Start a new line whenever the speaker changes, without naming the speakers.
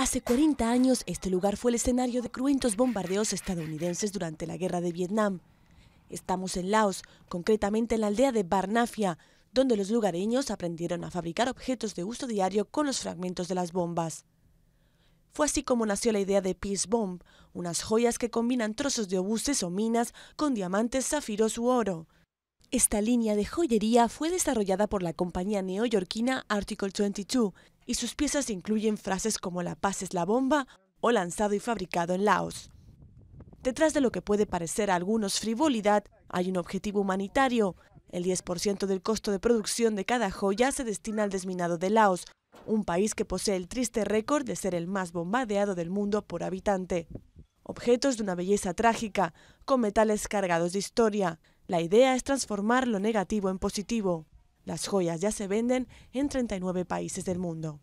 Hace 40 años, este lugar fue el escenario de cruentos bombardeos estadounidenses durante la guerra de Vietnam. Estamos en Laos, concretamente en la aldea de Barnafia, donde los lugareños aprendieron a fabricar objetos de uso diario con los fragmentos de las bombas. Fue así como nació la idea de Peace Bomb, unas joyas que combinan trozos de obuses o minas con diamantes, zafiros u oro. Esta línea de joyería fue desarrollada por la compañía neoyorquina Article 22 y sus piezas incluyen frases como la paz es la bomba o lanzado y fabricado en Laos. Detrás de lo que puede parecer a algunos frivolidad, hay un objetivo humanitario. El 10% del costo de producción de cada joya se destina al desminado de Laos, un país que posee el triste récord de ser el más bombardeado del mundo por habitante. Objetos de una belleza trágica, con metales cargados de historia, la idea es transformar lo negativo en positivo. Las joyas ya se venden en 39 países del mundo.